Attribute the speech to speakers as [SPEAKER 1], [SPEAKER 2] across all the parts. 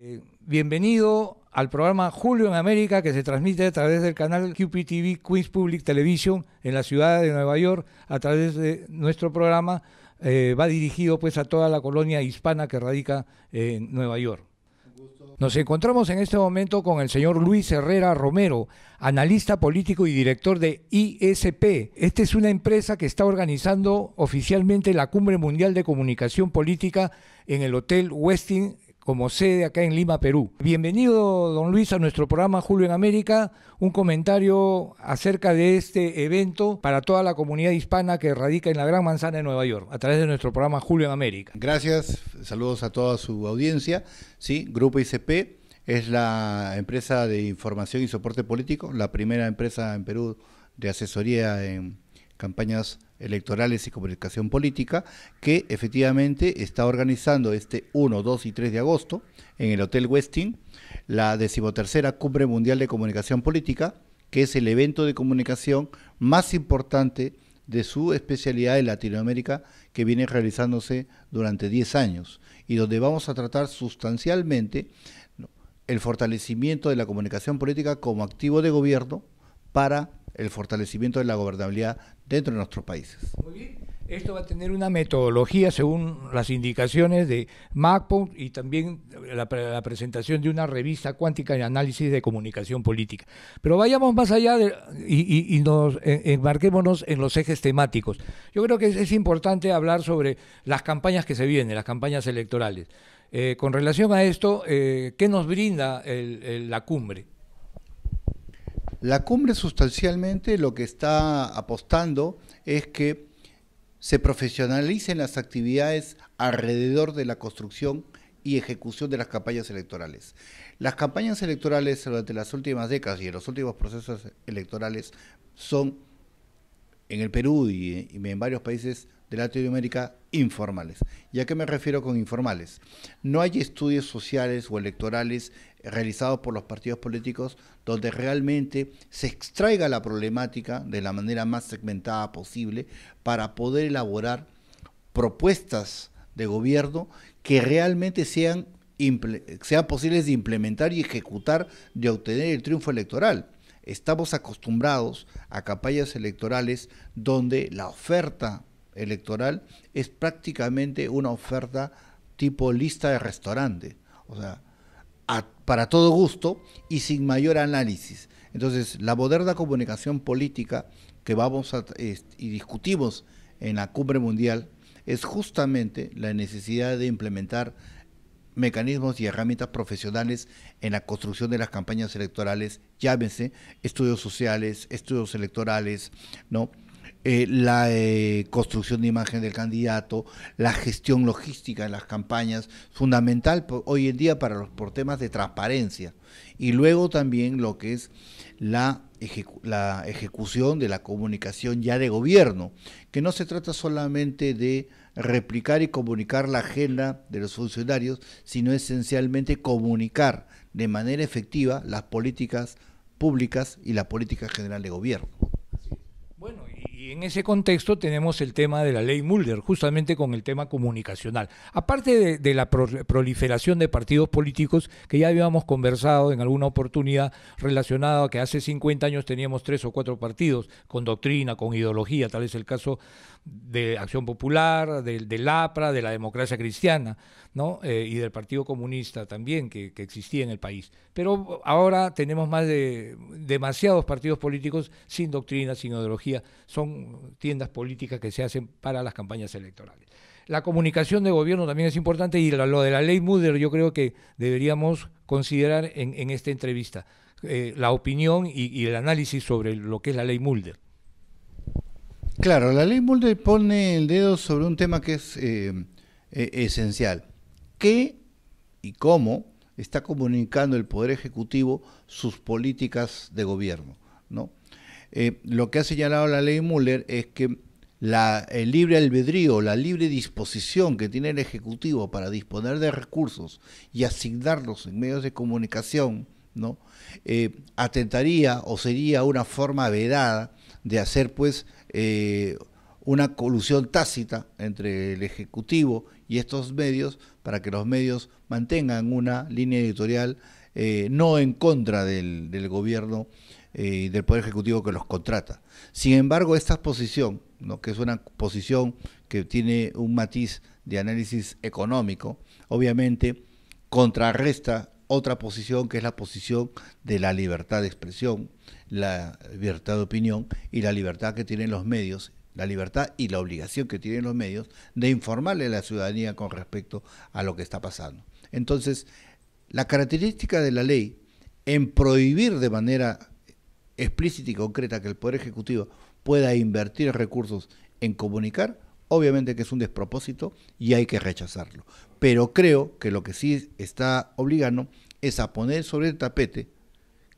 [SPEAKER 1] Eh, bienvenido al programa Julio en América que se transmite a través del canal QPTV Queens Public Television en la ciudad de Nueva York. A través de nuestro programa eh, va dirigido pues a toda la colonia hispana que radica en Nueva York. Nos encontramos en este momento con el señor Luis Herrera Romero, analista político y director de ISP. Esta es una empresa que está organizando oficialmente la Cumbre Mundial de Comunicación Política en el Hotel Westin como sede acá en Lima, Perú. Bienvenido, don Luis, a nuestro programa Julio en América. Un comentario acerca de este evento para toda la comunidad hispana que radica en la Gran Manzana de Nueva York, a través de nuestro programa Julio en América.
[SPEAKER 2] Gracias, saludos a toda su audiencia. Sí, Grupo ICP es la empresa de información y soporte político, la primera empresa en Perú de asesoría en campañas Electorales y Comunicación Política, que efectivamente está organizando este 1, 2 y 3 de agosto en el Hotel Westin la decimotercera Cumbre Mundial de Comunicación Política, que es el evento de comunicación más importante de su especialidad en Latinoamérica que viene realizándose durante 10 años y donde vamos a tratar sustancialmente el fortalecimiento de la comunicación política como activo de gobierno para el fortalecimiento de la gobernabilidad dentro de nuestros países. Muy bien.
[SPEAKER 1] Esto va a tener una metodología según las indicaciones de MacPoint y también la, presentación de una revista cuántica en análisis de comunicación política. Pero vayamos más allá y, nos eh, enmarquémonos en los ejes temáticos. Yo creo que es, importante hablar sobre las campañas que se vienen, las campañas electorales. Eh, con relación a esto, eh, ¿qué nos brinda la cumbre?
[SPEAKER 2] La cumbre sustancialmente lo que está apostando es que se profesionalicen las actividades alrededor de la construcción y ejecución de las campañas electorales. Las campañas electorales durante las últimas décadas y en los últimos procesos electorales son en el Perú y, en varios países de Latinoamérica informales. ¿Y a qué me refiero con informales? No hay estudios sociales o electorales realizados por los partidos políticos donde realmente se extraiga la problemática de la manera más segmentada posible para poder elaborar propuestas de gobierno que realmente sean, posibles de implementar y ejecutar de obtener el triunfo electoral. Estamos acostumbrados a campañas electorales donde la oferta electoral es prácticamente una oferta tipo lista de restaurante. O sea, para todo gusto y sin mayor análisis. Entonces, la moderna comunicación política que vamos a, y discutimos en la cumbre mundial es justamente la necesidad de implementar mecanismos y herramientas profesionales en la construcción de las campañas electorales, llámese estudios sociales, estudios electorales, ¿no? Eh, la eh, construcción de imagen del candidato, la gestión logística en las campañas, fundamental hoy en día para los, por temas de transparencia. Y luego también lo que es la, la ejecución de la comunicación ya de gobierno, que no se trata solamente de replicar y comunicar la agenda de los funcionarios, sino esencialmente comunicar de manera efectiva las políticas públicas y la política general de gobierno.
[SPEAKER 1] Bueno, y y en ese contexto tenemos el tema de la ley Mulder, justamente con el tema comunicacional. Aparte de, la proliferación de partidos políticos que ya habíamos conversado en alguna oportunidad relacionado a que hace 50 años teníamos tres o cuatro partidos con doctrina, con ideología, tal es el caso de Acción Popular, del de APRA, de la democracia cristiana, ¿no? Eh, y del Partido Comunista también, que, que, existía en el país. Pero ahora tenemos más de demasiados partidos políticos sin doctrina, sin ideología. Son tiendas políticas que se hacen para las campañas electorales. La comunicación de gobierno también es importante y lo de la ley Mulder yo creo que deberíamos considerar en, esta entrevista eh, la opinión y, el análisis sobre lo
[SPEAKER 2] que es la ley Mulder. Claro, la ley Mulder pone el dedo sobre un tema que es eh, e, esencial. ¿Qué y cómo está comunicando el Poder Ejecutivo sus políticas de gobierno? ¿no? Eh, lo que ha señalado la ley Müller es que la, el libre albedrío, la libre disposición que tiene el Ejecutivo para disponer de recursos y asignarlos en medios de comunicación, ¿no? Eh, atentaría o sería una forma vedada de hacer pues eh, una colusión tácita entre el Ejecutivo y estos medios para que los medios mantengan una línea editorial no en contra del gobierno eh, del Poder Ejecutivo que los contrata. Sin embargo, esta posición, que es una posición que tiene un matiz de análisis económico, obviamente contrarresta otra posición que es la posición de la libertad de expresión, la libertad de opinión y la libertad que tienen los medios la libertad y la obligación que tienen los medios de informarle a la ciudadanía con respecto a lo que está pasando. Entonces, la característica de la ley en prohibir de manera explícita y concreta que el Poder Ejecutivo pueda invertir recursos en comunicar, obviamente que es un despropósito y hay que rechazarlo. Pero creo que lo que sí está obligando es a poner sobre el tapete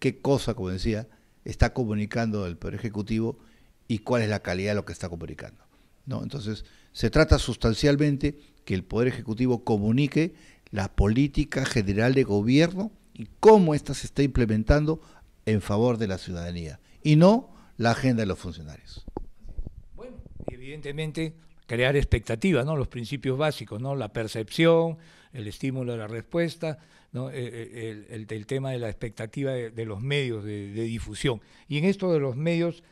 [SPEAKER 2] qué cosa, como decía, está comunicando el Poder Ejecutivo y cuál es la calidad de lo que está comunicando. ¿no? Entonces, se trata sustancialmente que el Poder Ejecutivo comunique la política general de gobierno y cómo ésta se está implementando en favor de la ciudadanía y no la agenda de los funcionarios.
[SPEAKER 1] Bueno, evidentemente crear expectativas, ¿no? Los principios básicos, ¿no? La percepción, el estímulo de la respuesta, e, e, el, tema de la expectativa de, los medios de, difusión. Y en esto de los medios,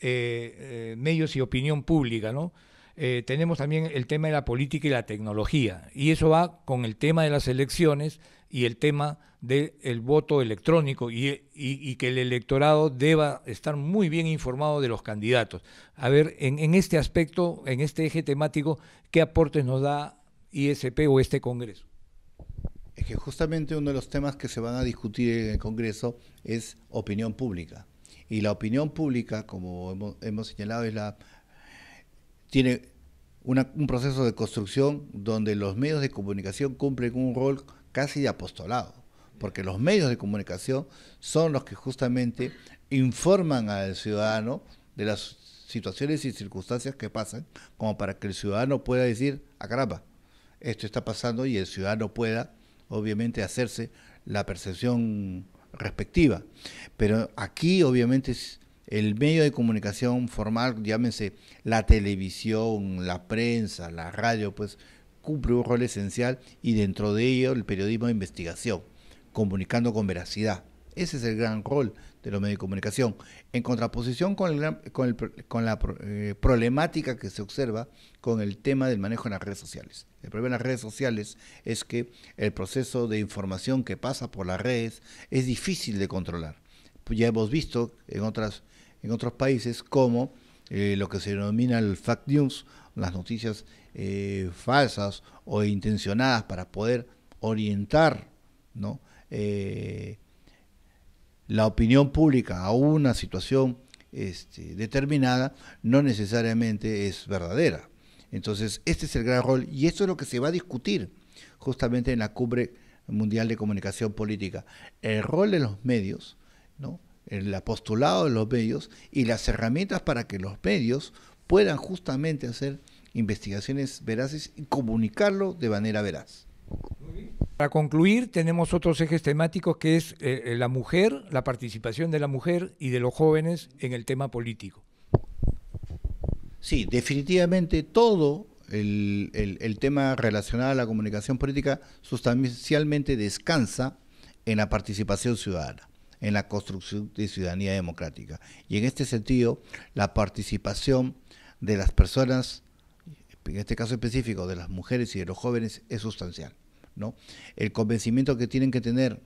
[SPEAKER 1] eh, eh, medios y opinión pública, ¿no? Eh, tenemos también el tema de la política y la tecnología. Y eso va con el tema de las elecciones, y el tema del voto electrónico y, que el electorado deba estar muy bien informado de los candidatos. A ver, en, este aspecto, en este eje temático, ¿qué aportes nos da ISP o este Congreso?
[SPEAKER 2] Es que justamente uno de los temas que se van a discutir en el Congreso es opinión pública. Y la opinión pública, como hemos, señalado, la, tiene un proceso de construcción donde los medios de comunicación cumplen un rol casi de apostolado, porque los medios de comunicación son los que justamente informan al ciudadano de las situaciones y circunstancias que pasan, como para que el ciudadano pueda decir, a ah, caramba, esto está pasando y el ciudadano pueda, obviamente, hacerse la percepción respectiva. Pero aquí, obviamente, es el medio de comunicación formal, llámense la televisión, la prensa, la radio, pues cumple un rol esencial y dentro de ello el periodismo de investigación, comunicando con veracidad. Ese es el gran rol de los medios de comunicación. En contraposición con, la eh, problemática que se observa con el tema del manejo en las redes sociales. El problema de las redes sociales es que el proceso de información que pasa por las redes es difícil de controlar. Ya hemos visto en, otras, en otros países como eh, lo que se denomina el fact news las noticias eh, falsas o intencionadas para poder orientar ¿no? Eh, la opinión pública a una situación este, determinada, no necesariamente es verdadera. Entonces, este es el gran rol y esto es lo que se va a discutir justamente en la cumbre mundial de comunicación política. El rol de los medios, ¿no? el apostulado de los medios y las herramientas para que los medios puedan justamente hacer investigaciones veraces y comunicarlo de manera veraz. Para concluir, tenemos otros ejes
[SPEAKER 1] temáticos que es eh, eh, la mujer, la participación de la mujer y de los jóvenes en el tema político.
[SPEAKER 2] Sí, definitivamente todo el tema relacionado a la comunicación política sustancialmente descansa en la participación ciudadana en la construcción de ciudadanía democrática. Y en este sentido, la participación de las personas, en este caso específico, de las mujeres y de los jóvenes es sustancial. ¿no? El convencimiento que tienen que tener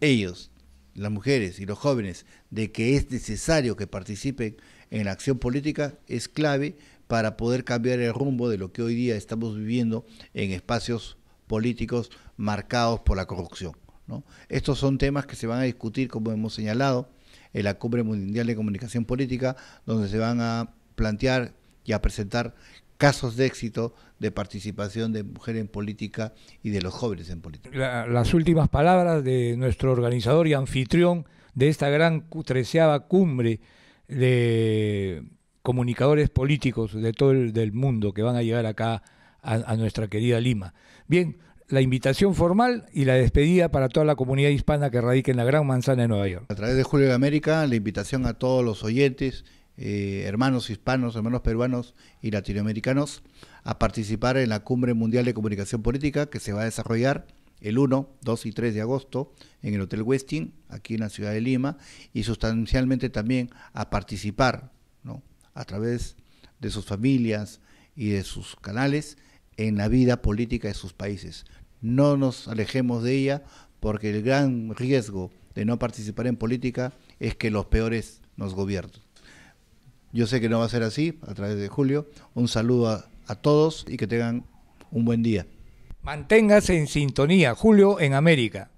[SPEAKER 2] ellos, las mujeres y los jóvenes, de que es necesario que participen en la acción política es clave para poder cambiar el rumbo de lo que hoy día estamos viviendo en espacios políticos marcados por la corrupción. ¿no? Estos son temas que se van a discutir, como hemos señalado, en la Cumbre Mundial de Comunicación Política, donde se van a plantear y a presentar casos de éxito de participación de mujeres en política y de los jóvenes en política. las
[SPEAKER 1] últimas palabras de nuestro organizador y anfitrión de esta gran treceava cumbre de comunicadores políticos de todo el del mundo que van a llegar acá a, nuestra querida Lima. Bien, la invitación formal y la despedida para toda la comunidad hispana que radique en la Gran Manzana de Nueva York. A
[SPEAKER 2] través de Julio de América, la invitación a todos los oyentes eh, hermanos hispanos, hermanos peruanos y latinoamericanos a participar en la Cumbre Mundial de Comunicación Política que se va a desarrollar el 1, 2 y 3 de agosto en el Hotel Westin, aquí en la ciudad de Lima, y sustancialmente también a participar ¿no? a través de sus familias y de sus canales en la vida política de sus países. No nos alejemos de ella porque el gran riesgo de no participar en política es que los peores nos gobiernen. Yo sé que no va a ser así a través de Julio. Un saludo a, todos y que tengan un buen día. Manténgase en sintonía, Julio en América.